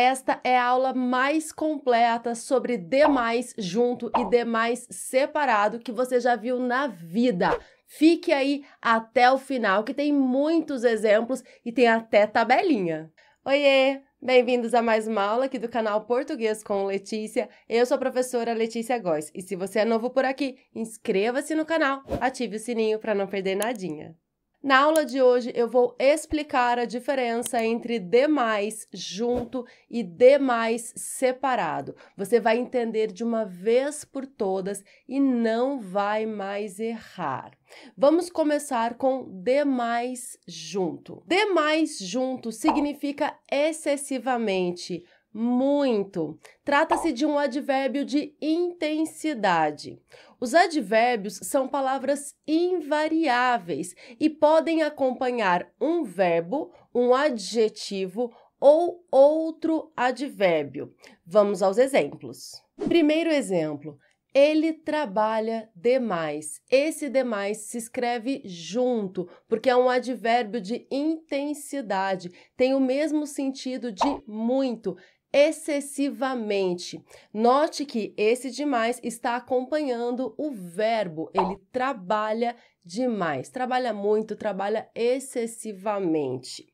Esta é a aula mais completa sobre demais junto e demais separado que você já viu na vida. Fique aí até o final que tem muitos exemplos e tem até tabelinha. Oiê, Bem-vindos a mais uma aula aqui do canal Português com Letícia. Eu sou a professora Letícia Góes e se você é novo por aqui, inscreva-se no canal, ative o sininho para não perder nadinha. Na aula de hoje eu vou explicar a diferença entre demais junto e demais separado. Você vai entender de uma vez por todas e não vai mais errar. Vamos começar com demais junto. Demais junto significa excessivamente, muito. Trata-se de um advérbio de intensidade. Os advérbios são palavras invariáveis e podem acompanhar um verbo, um adjetivo ou outro advérbio. Vamos aos exemplos. Primeiro exemplo: ele trabalha demais. Esse demais se escreve junto, porque é um advérbio de intensidade, tem o mesmo sentido de muito excessivamente. Note que esse demais está acompanhando o verbo, ele trabalha demais, trabalha muito, trabalha excessivamente.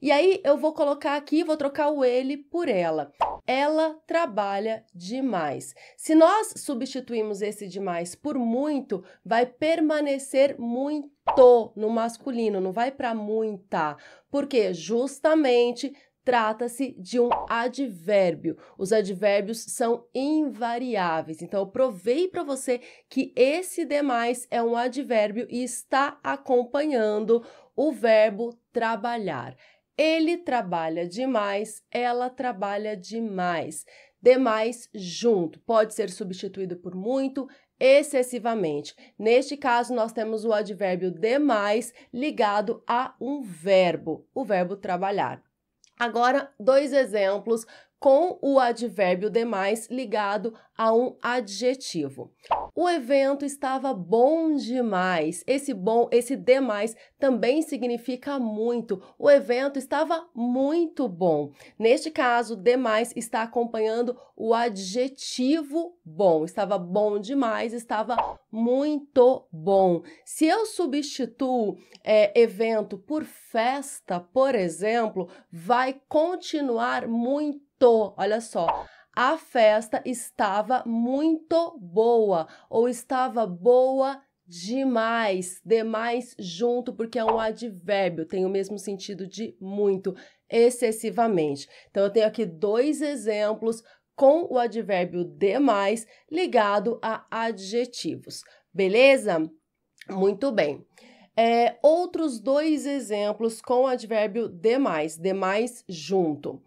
E aí eu vou colocar aqui, vou trocar o ele por ela. Ela trabalha demais. Se nós substituímos esse demais por muito, vai permanecer muito no masculino, não vai para muita, porque justamente trata-se de um advérbio. Os advérbios são invariáveis. Então, eu provei para você que esse demais é um advérbio e está acompanhando o verbo trabalhar. Ele trabalha demais, ela trabalha demais. Demais junto. Pode ser substituído por muito, excessivamente. Neste caso, nós temos o advérbio demais ligado a um verbo, o verbo trabalhar. Agora, dois exemplos com o advérbio demais ligado a um adjetivo. O evento estava bom demais. Esse bom, esse demais também significa muito. O evento estava muito bom. Neste caso, demais está acompanhando o adjetivo bom. Estava bom demais, estava muito bom. Se eu substituo é, evento por festa, por exemplo, vai continuar muito. Olha só a festa estava muito boa ou estava boa demais, demais junto, porque é um advérbio, tem o mesmo sentido de muito, excessivamente. Então eu tenho aqui dois exemplos com o advérbio demais ligado a adjetivos, beleza? Muito bem. É, outros dois exemplos com o advérbio demais, demais junto.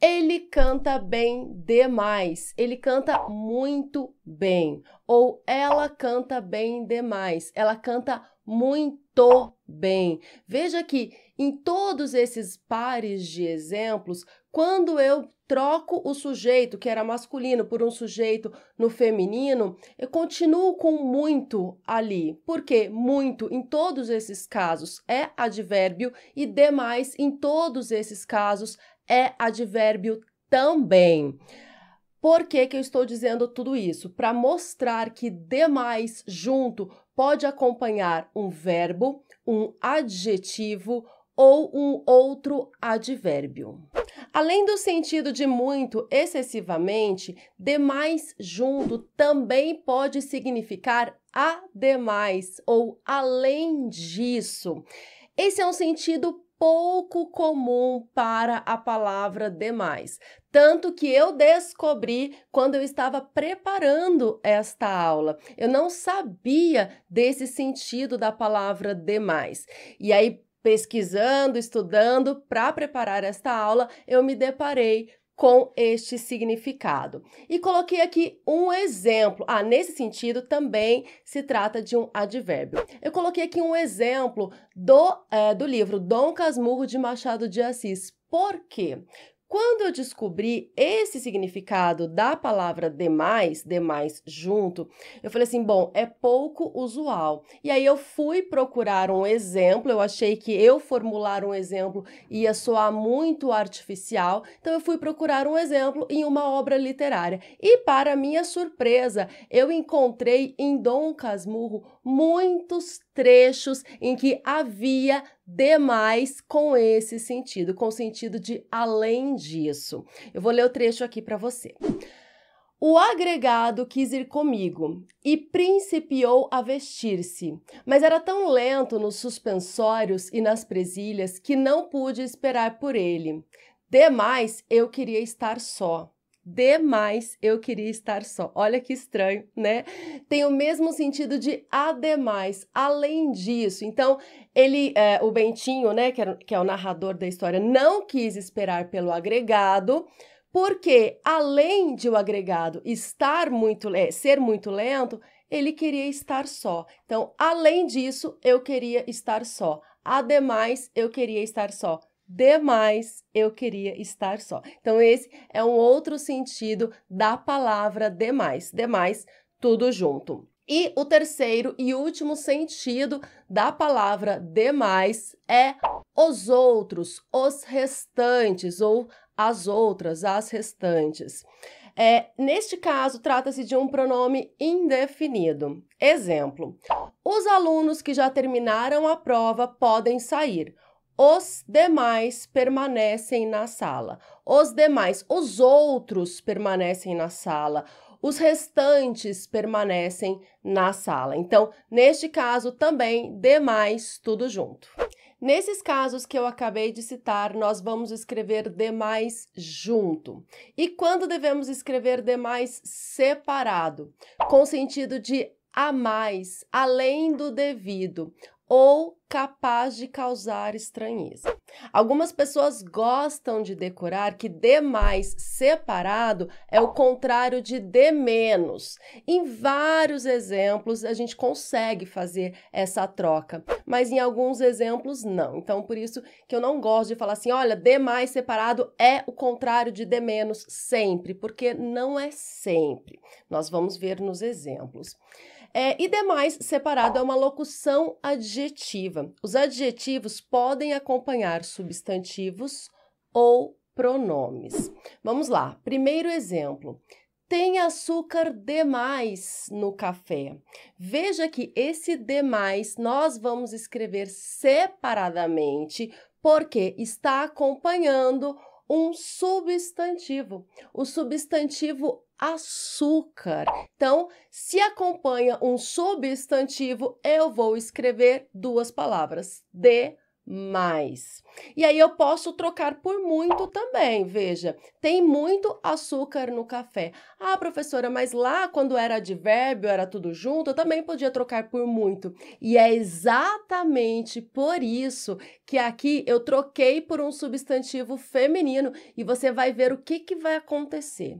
Ele canta bem demais. Ele canta muito bem. Ou ela canta bem demais. Ela canta muito bem. Veja que em todos esses pares de exemplos, quando eu troco o sujeito que era masculino por um sujeito no feminino, eu continuo com muito ali. Porque muito em todos esses casos é advérbio e demais em todos esses casos é é advérbio também. Por que, que eu estou dizendo tudo isso? Para mostrar que demais junto pode acompanhar um verbo, um adjetivo ou um outro advérbio. Além do sentido de muito, excessivamente, demais junto também pode significar ademais ou além disso. Esse é um sentido pouco comum para a palavra demais. Tanto que eu descobri quando eu estava preparando esta aula. Eu não sabia desse sentido da palavra demais. E aí, pesquisando, estudando para preparar esta aula, eu me deparei com este significado. E coloquei aqui um exemplo. Ah, nesse sentido também se trata de um advérbio. Eu coloquei aqui um exemplo do, é, do livro Dom Casmurro de Machado de Assis. Por quê? Quando eu descobri esse significado da palavra demais, demais junto, eu falei assim: bom, é pouco usual. E aí eu fui procurar um exemplo, eu achei que eu formular um exemplo ia soar muito artificial, então eu fui procurar um exemplo em uma obra literária. E para minha surpresa, eu encontrei em Dom Casmurro muitos trechos em que havia demais com esse sentido, com o sentido de além disso. Eu vou ler o trecho aqui para você. O agregado quis ir comigo e principiou a vestir-se, mas era tão lento nos suspensórios e nas presilhas que não pude esperar por ele. Demais, eu queria estar só demais eu queria estar só. Olha que estranho, né? Tem o mesmo sentido de ademais, além disso. Então, ele, é, o Bentinho, né, que é, que é o narrador da história, não quis esperar pelo agregado, porque além de o agregado estar muito é, ser muito lento, ele queria estar só. Então, além disso, eu queria estar só. Ademais, eu queria estar só. Demais eu queria estar só. Então, esse é um outro sentido da palavra demais. Demais, tudo junto. E o terceiro e último sentido da palavra demais é os outros, os restantes ou as outras, as restantes. É, neste caso, trata-se de um pronome indefinido. Exemplo: os alunos que já terminaram a prova podem sair. Os demais permanecem na sala. Os demais, os outros permanecem na sala. Os restantes permanecem na sala. Então, neste caso também, demais tudo junto. Nesses casos que eu acabei de citar, nós vamos escrever demais junto. E quando devemos escrever demais separado? Com sentido de a mais, além do devido ou capaz de causar estranheza. Algumas pessoas gostam de decorar que D mais separado é o contrário de D menos. Em vários exemplos a gente consegue fazer essa troca, mas em alguns exemplos não. Então por isso que eu não gosto de falar assim, olha, D mais separado é o contrário de D menos sempre, porque não é sempre. Nós vamos ver nos exemplos. É, e demais, separado, é uma locução adjetiva. Os adjetivos podem acompanhar substantivos ou pronomes. Vamos lá. Primeiro exemplo. Tem açúcar demais no café. Veja que esse demais nós vamos escrever separadamente porque está acompanhando um substantivo. O substantivo açúcar. Então, se acompanha um substantivo, eu vou escrever duas palavras: de mais. E aí eu posso trocar por muito também. Veja, tem muito açúcar no café. Ah, professora, mas lá quando era advérbio, era tudo junto, eu também podia trocar por muito. E é exatamente por isso que aqui eu troquei por um substantivo feminino e você vai ver o que, que vai acontecer.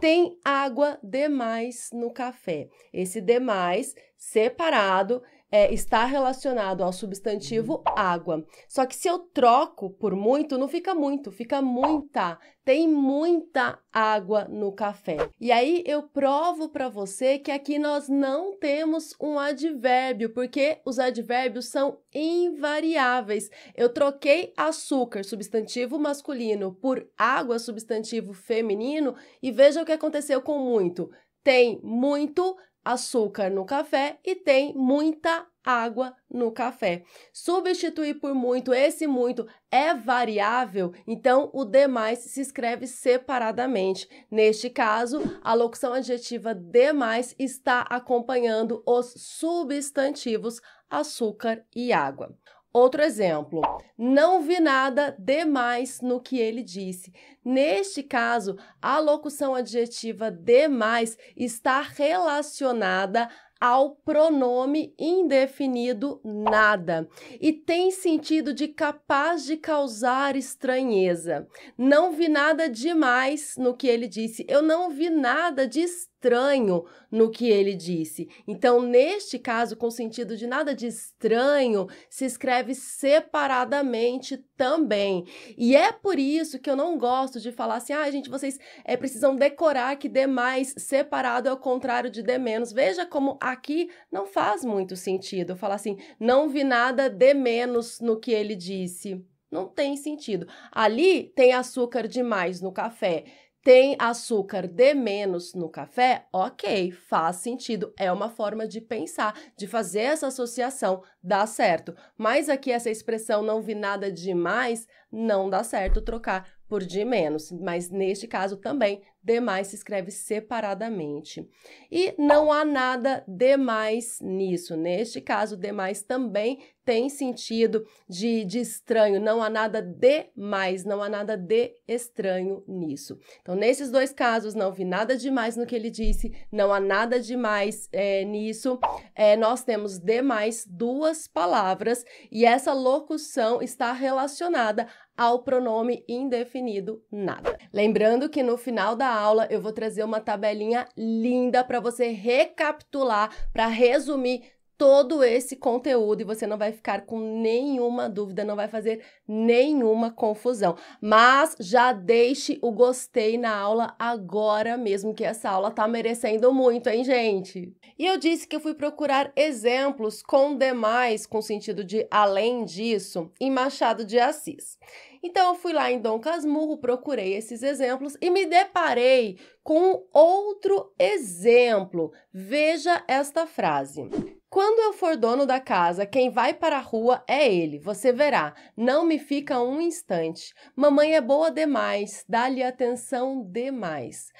Tem água demais no café. Esse demais separado é, está relacionado ao substantivo água. Só que se eu troco por muito, não fica muito, fica muita. Tem muita água no café. E aí eu provo para você que aqui nós não temos um advérbio, porque os advérbios são invariáveis. Eu troquei açúcar, substantivo masculino, por água, substantivo feminino, e veja o que aconteceu com muito. Tem muito, açúcar no café e tem muita água no café. Substituir por muito, esse muito é variável, então o demais se escreve separadamente. Neste caso, a locução adjetiva demais está acompanhando os substantivos açúcar e água. Outro exemplo, não vi nada demais no que ele disse. Neste caso, a locução adjetiva demais está relacionada ao pronome indefinido nada e tem sentido de capaz de causar estranheza. Não vi nada demais no que ele disse. Eu não vi nada de estranho estranho no que ele disse. Então, neste caso, com sentido de nada de estranho, se escreve separadamente também. E é por isso que eu não gosto de falar assim, ah, gente, vocês é, precisam decorar que D mais separado é o contrário de D menos. Veja como aqui não faz muito sentido falar assim, não vi nada D menos no que ele disse. Não tem sentido. Ali tem açúcar demais no café tem açúcar de menos no café, ok, faz sentido. É uma forma de pensar, de fazer essa associação, dá certo. Mas aqui essa expressão não vi nada demais, não dá certo trocar por de menos, mas neste caso também demais se escreve separadamente. E não há nada demais nisso. Neste caso, demais também tem sentido de, de estranho, não há nada de mais, não há nada de estranho nisso. Então, nesses dois casos, não vi nada demais no que ele disse, não há nada demais é, nisso. É, nós temos demais duas palavras e essa locução está relacionada ao pronome indefinido nada. Lembrando que no final da aula eu vou trazer uma tabelinha linda para você recapitular, para resumir todo esse conteúdo e você não vai ficar com nenhuma dúvida, não vai fazer nenhuma confusão. Mas já deixe o gostei na aula agora mesmo, que essa aula tá merecendo muito, hein, gente? E eu disse que eu fui procurar exemplos com demais, com sentido de além disso, em Machado de Assis. Então eu fui lá em Dom Casmurro, procurei esses exemplos e me deparei com outro exemplo. Veja esta frase. Quando eu for dono da casa, quem vai para a rua é ele. Você verá, não me fica um instante. Mamãe é boa demais, dá-lhe atenção demais.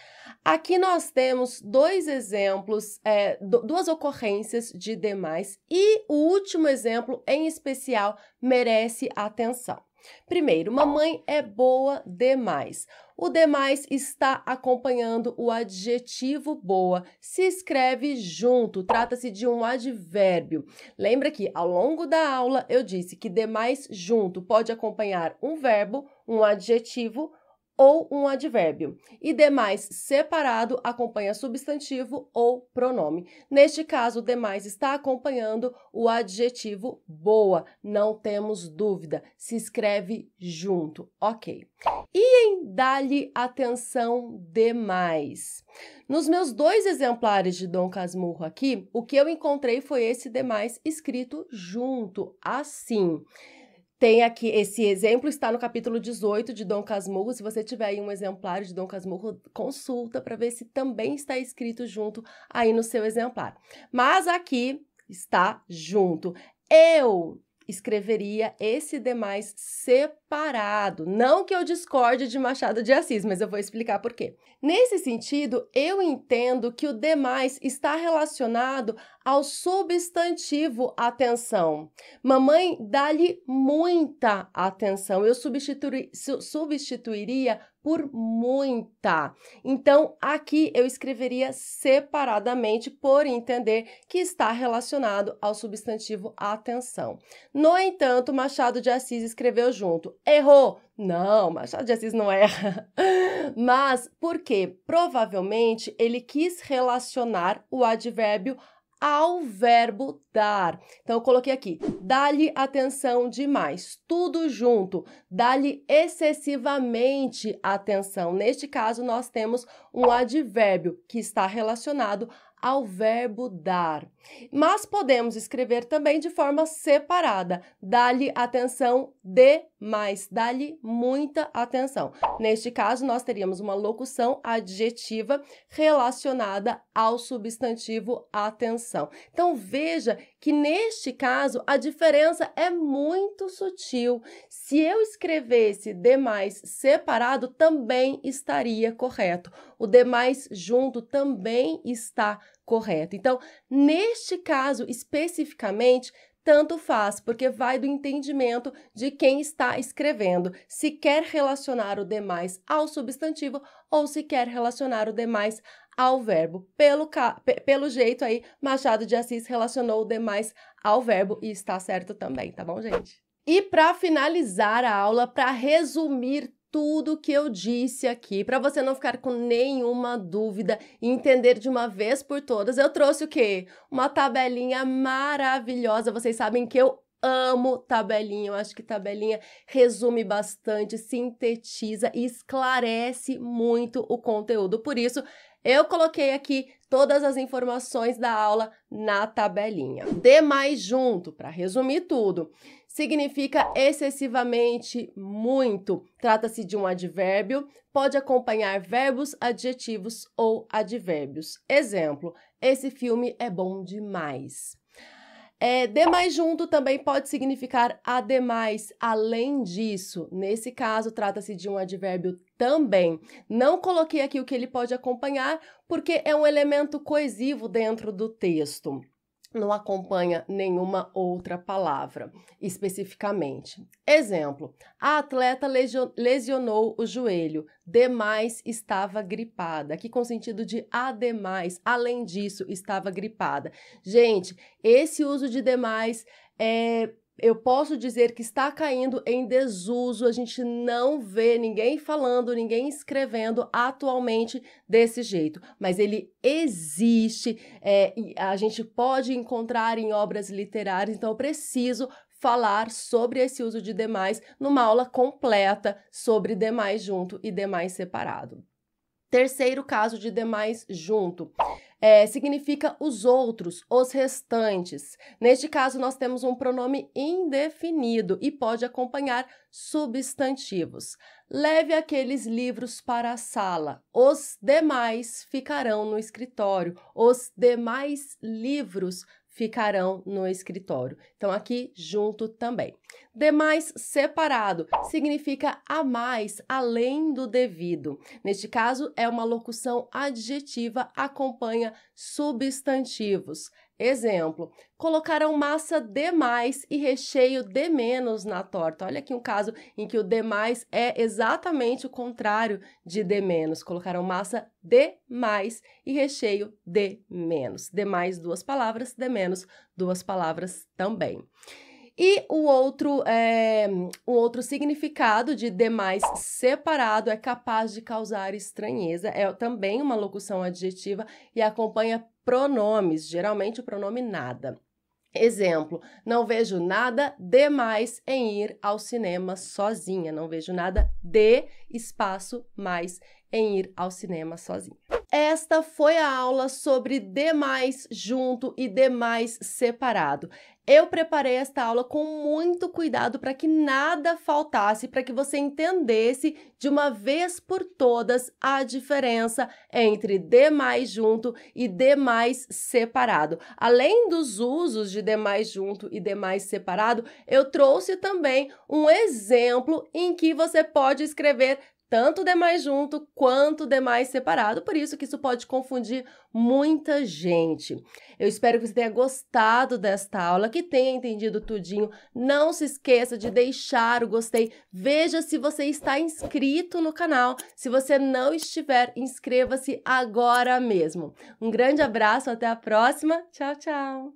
Aqui nós temos dois exemplos, é, duas ocorrências de demais, e o último exemplo, em especial, merece atenção. Primeiro, mamãe é boa demais. O demais está acompanhando o adjetivo boa. Se escreve junto, trata-se de um advérbio. Lembra que ao longo da aula eu disse que demais junto pode acompanhar um verbo, um adjetivo ou um advérbio, e demais separado acompanha substantivo ou pronome. Neste caso, demais está acompanhando o adjetivo boa, não temos dúvida, se escreve junto, ok. E em dá lhe atenção demais? Nos meus dois exemplares de Dom Casmurro aqui, o que eu encontrei foi esse demais escrito junto, assim. Tem aqui, esse exemplo está no capítulo 18 de Dom Casmurro. Se você tiver aí um exemplar de Dom Casmurro, consulta para ver se também está escrito junto aí no seu exemplar. Mas aqui está junto. Eu escreveria esse demais separado. Não que eu discorde de Machado de Assis, mas eu vou explicar por quê. Nesse sentido, eu entendo que o demais está relacionado ao substantivo atenção. Mamãe dá-lhe muita atenção. Eu substituiria por muita. Então, aqui eu escreveria separadamente por entender que está relacionado ao substantivo atenção. No entanto, Machado de Assis escreveu junto. Errou! Não, Machado de Assis não erra. Mas por quê? Provavelmente ele quis relacionar o advérbio ao verbo dar. Então eu coloquei aqui: dá-lhe atenção demais, tudo junto, dá-lhe excessivamente atenção. Neste caso, nós temos um advérbio que está relacionado ao verbo dar. Mas podemos escrever também de forma separada. Dá-lhe atenção demais, dá-lhe muita atenção. Neste caso, nós teríamos uma locução adjetiva relacionada ao substantivo atenção. Então veja que neste caso a diferença é muito sutil. Se eu escrevesse demais separado, também estaria correto. O demais junto também está correto. Então, neste caso especificamente, tanto faz, porque vai do entendimento de quem está escrevendo, se quer relacionar o demais ao substantivo ou se quer relacionar o demais ao verbo. Pelo, pelo jeito aí, Machado de Assis relacionou o demais ao verbo e está certo também, tá bom, gente? E para finalizar a aula, para resumir tudo que eu disse aqui, para você não ficar com nenhuma dúvida e entender de uma vez por todas, eu trouxe o quê? Uma tabelinha maravilhosa. Vocês sabem que eu amo tabelinha. Eu acho que tabelinha resume bastante, sintetiza e esclarece muito o conteúdo. Por isso, eu coloquei aqui todas as informações da aula na tabelinha. D mais junto, para resumir tudo, significa excessivamente, muito. Trata-se de um advérbio, pode acompanhar verbos, adjetivos ou advérbios. Exemplo: esse filme é bom demais. É, mais junto também pode significar ademais, além disso. Nesse caso, trata-se de um advérbio também. Não coloquei aqui o que ele pode acompanhar, porque é um elemento coesivo dentro do texto não acompanha nenhuma outra palavra especificamente. Exemplo: a atleta lesionou o joelho, demais estava gripada. Aqui com sentido de ademais, além disso, estava gripada. Gente, esse uso de demais é eu posso dizer que está caindo em desuso, a gente não vê ninguém falando, ninguém escrevendo atualmente desse jeito, mas ele existe, é, a gente pode encontrar em obras literárias, então eu preciso falar sobre esse uso de demais numa aula completa sobre demais junto e demais separado. Terceiro caso de demais junto é, significa os outros, os restantes. Neste caso, nós temos um pronome indefinido e pode acompanhar substantivos. Leve aqueles livros para a sala. Os demais ficarão no escritório. Os demais livros ficarão no escritório. Então, aqui junto também. Demais separado significa a mais, além do devido. Neste caso, é uma locução adjetiva acompanha substantivos. Exemplo, colocaram massa demais e recheio de menos na torta. Olha aqui um caso em que o demais é exatamente o contrário de de menos. Colocaram massa de mais e recheio de menos. De mais duas palavras, de menos duas palavras também. E o outro, é, eh, o outro significado de demais separado é capaz de causar estranheza. É também uma locução adjetiva e acompanha pronomes, geralmente o pronome nada. Exemplo, não vejo nada demais em ir ao cinema sozinha. Não vejo nada de espaço mais em ir ao cinema sozinha. Esta foi a aula sobre demais junto e demais separado. Eu preparei esta aula com muito cuidado para que nada faltasse, para que você entendesse de uma vez por todas a diferença entre demais junto e demais separado. Além dos usos de demais junto e demais separado, eu trouxe também um exemplo em que você pode escrever tanto demais junto quanto demais separado, por isso que isso pode confundir muita gente. Eu espero que você tenha gostado desta aula, que tenha entendido tudinho. Não se esqueça de deixar o gostei. Veja se você está inscrito no canal. Se você não estiver, inscreva-se agora mesmo. Um grande abraço, até a próxima. Tchau, tchau.